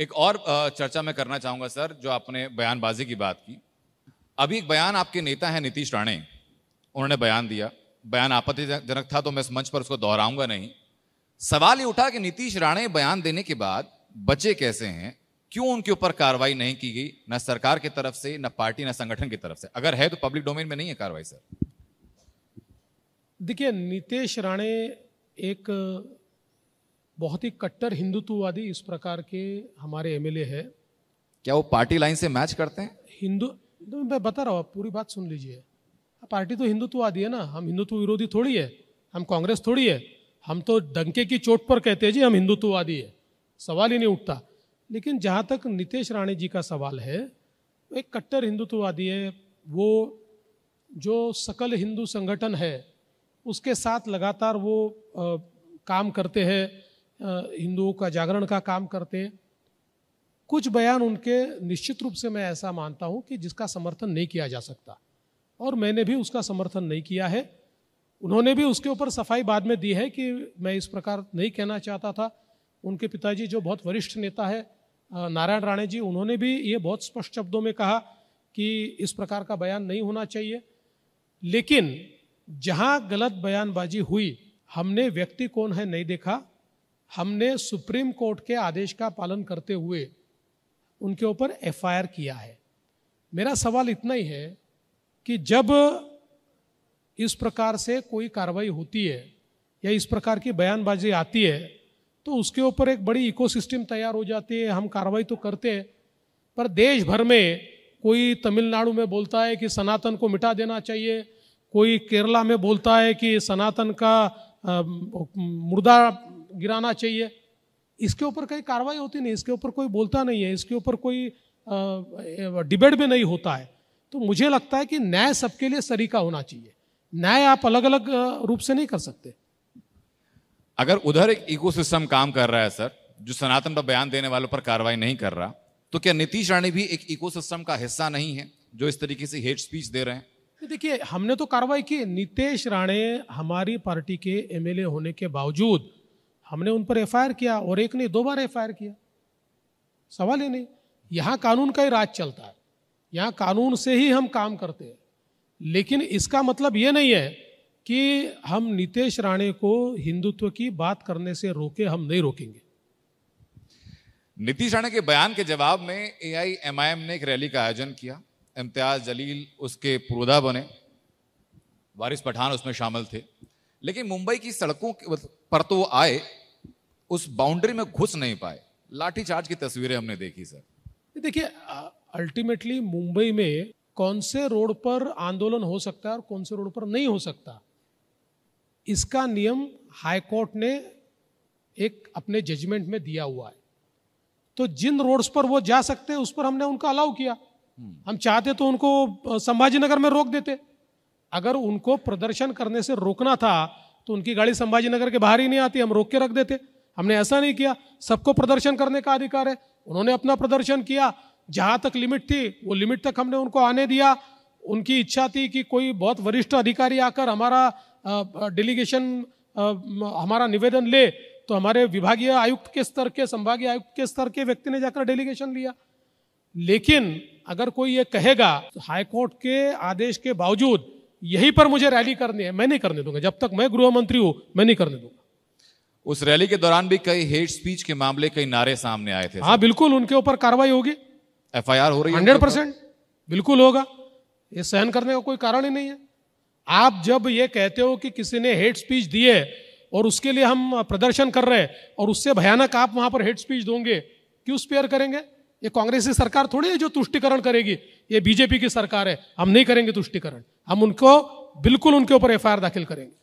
एक और चर्चा मैं करना चाहूंगा सर जो आपने बयानबाजी की बात की अभी एक बयान आपके नेता हैं नीतीश राणे उन्होंने बयान दिया बयान आपत्तिजनक था तो मैं इस मंच पर उसको दोहराऊंगा नहीं सवाल ये उठा कि नीतीश राणे बयान देने के बाद बचे कैसे हैं क्यों उनके ऊपर कार्रवाई नहीं की गई न सरकार की तरफ से न पार्टी न संगठन की तरफ से अगर है तो पब्लिक डोमेन में नहीं है कार्रवाई सर देखिए नीतीश राणे एक बहुत ही कट्टर हिंदुत्ववादी इस प्रकार के हमारे एम है क्या वो पार्टी लाइन से मैच करते हैं हिंदू तो मैं बता रहा हूँ आप पूरी बात सुन लीजिए हाँ, पार्टी तो हिंदुत्ववादी है ना हम हिंदुत्व विरोधी थोड़ी है हम कांग्रेस थोड़ी है हम तो डंके की चोट पर कहते हैं जी हम हिंदुत्ववादी है सवाल ही नहीं उठता लेकिन जहाँ तक नितेश राणे जी का सवाल है एक कट्टर हिंदुत्ववादी है वो जो सकल हिंदू संगठन है उसके साथ लगातार वो आ, काम करते हैं हिंदुओं का जागरण का काम करते हैं कुछ बयान उनके निश्चित रूप से मैं ऐसा मानता हूं कि जिसका समर्थन नहीं किया जा सकता और मैंने भी उसका समर्थन नहीं किया है उन्होंने भी उसके ऊपर सफाई बाद में दी है कि मैं इस प्रकार नहीं कहना चाहता था उनके पिताजी जो बहुत वरिष्ठ नेता है नारायण राणे जी उन्होंने भी ये बहुत स्पष्ट शब्दों में कहा कि इस प्रकार का बयान नहीं होना चाहिए लेकिन जहां गलत बयानबाजी हुई हमने व्यक्ति कौन है नहीं देखा हमने सुप्रीम कोर्ट के आदेश का पालन करते हुए उनके ऊपर एफआईआर किया है मेरा सवाल इतना ही है कि जब इस प्रकार से कोई कार्रवाई होती है या इस प्रकार की बयानबाजी आती है तो उसके ऊपर एक बड़ी इकोसिस्टम तैयार हो जाती है हम कार्रवाई तो करते हैं पर देश भर में कोई तमिलनाडु में बोलता है कि सनातन को मिटा देना चाहिए कोई केरला में बोलता है कि सनातन का मुर्दा गिराना चाहिए इसके ऊपर कहीं कार्रवाई होती नहीं इसके ऊपर कोई बोलता नहीं है इसके ऊपर कोई डिबेट भी नहीं होता है तो मुझे लगता है कि न्याय सबके लिए सरीका होना चाहिए न्याय आप अलग अलग रूप से नहीं कर सकते अगर उधर एक इकोसिस्टम काम कर रहा है सर जो सनातन पर बयान देने वालों पर कार्रवाई नहीं कर रहा तो क्या नीतीश राणी भी एक इकोसिस्टम का हिस्सा नहीं है जो इस तरीके से हेट स्पीच दे रहे हैं देखिए हमने तो कार्रवाई की नीतीश राणे हमारी पार्टी के एमएलए होने के बावजूद हमने उन पर एफ किया और एक ने दो बार एफ किया सवाल ही नहीं यहाँ कानून का ही राज चलता है यहाँ कानून से ही हम काम करते हैं लेकिन इसका मतलब ये नहीं है कि हम नितेश राणे को हिंदुत्व की बात करने से रोके हम नहीं रोकेंगे नीतीश राणा के बयान के जवाब में ए आई एम आई एम ने एक रैली का आयोजन किया इम्तियाज जलील उसके पुरोधा बने वारिस पठान उसमें शामिल थे लेकिन मुंबई की सड़कों पर तो वो आए उस बाउंड्री में घुस नहीं पाए लाठी चार्ज की तस्वीरें हमने देखी सर देखिए अल्टीमेटली मुंबई में कौन से रोड पर आंदोलन हो सकता है और कौन से रोड पर नहीं हो सकता इसका नियम हाईकोर्ट ने एक अपने जजमेंट में दिया हुआ है तो जिन रोड्स पर वो जा सकते हैं उस पर हमने उनका अलाउ किया हम्म। हम चाहते तो उनको संभाजी नगर में रोक देते अगर उनको प्रदर्शन करने से रोकना था तो उनकी गाड़ी संभाजी नगर के बाहर ही नहीं आती हम रोक के रख देते हमने ऐसा नहीं किया सबको प्रदर्शन करने का अधिकार है उन्होंने अपना प्रदर्शन किया जहाँ तक लिमिट थी वो लिमिट तक हमने उनको आने दिया उनकी इच्छा थी कि कोई बहुत वरिष्ठ अधिकारी आकर हमारा डेलीगेशन हमारा निवेदन ले तो हमारे विभागीय आयुक्त के स्तर के संभागीय आयुक्त के स्तर के व्यक्ति ने जाकर डेलीगेशन लिया लेकिन अगर कोई ये कहेगा तो हाईकोर्ट के आदेश के बावजूद यही पर मुझे रैली करनी है मैं नहीं करने दूंगा जब तक मैं गृह मंत्री हूं मैं नहीं करने दूंगा उस रैली के दौरान भी कई हेट स्पीच के मामले कई नारे सामने आए थे हाँ बिल्कुल उनके ऊपर कार्रवाई होगी एफ हो रही है हंड्रेड परसेंट बिल्कुल होगा ये सहन करने का कोई कारण ही नहीं है आप जब ये कहते हो कि किसी ने हेट स्पीच दी है और उसके लिए हम प्रदर्शन कर रहे हैं और उससे भयानक आप वहां पर हेट स्पीच दोगे क्यों स्पेयर करेंगे ये कांग्रेस की सरकार थोड़ी है जो तुष्टिकरण करेगी ये बीजेपी की सरकार है हम नहीं करेंगे तुष्टिकरण हम उनको बिल्कुल उनके ऊपर एफ दाखिल करेंगे